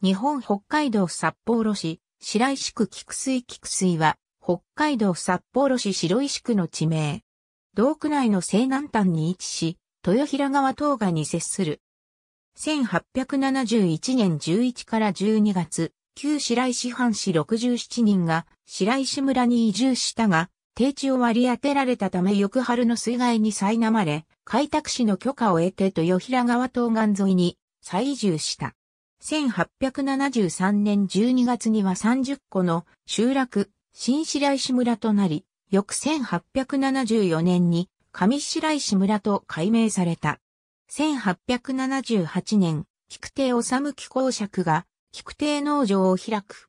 日本北海道札幌市、白石区菊水菊水は、北海道札幌市白石区の地名。道区内の西南端に位置し、豊平川東岸に接する。1871年11から12月、旧白石藩士67人が白石村に移住したが、低地を割り当てられたため翌春の水害に苛まれ、開拓市の許可を得て豊平川東岸沿いに再移住した。1873年12月には30個の集落、新白石村となり、翌1874年に上白石村と改名された。1878年、菊亭治木公爵が菊亭農場を開く。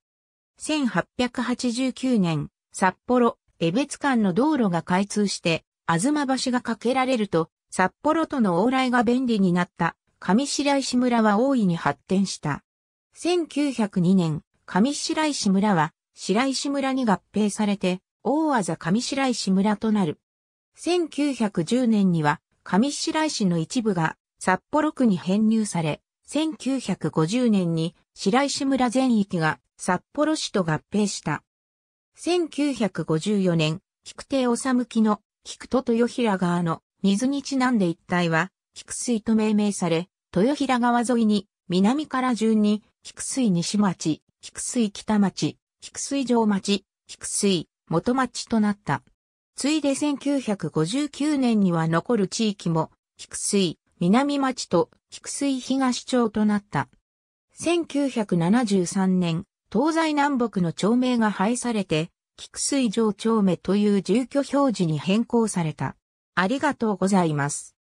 1889年、札幌、江別間の道路が開通して、東橋が架けられると、札幌との往来が便利になった上白石村は大いに発展した。1902年、上白石村は白石村に合併されて、大技上白石村となる。1910年には上白石の一部が札幌区に編入され、1950年に白石村全域が札幌市と合併した。1954年、菊亭治きの菊と豊平川の水にちなんで一帯は菊水と命名され、豊平川沿いに、南から順に、菊水西町、菊水北町、菊水城町、菊水元町となった。ついで1959年には残る地域も、菊水南町と菊水東町となった。1973年、東西南北の町名が廃されて、菊水城町名という住居表示に変更された。ありがとうございます。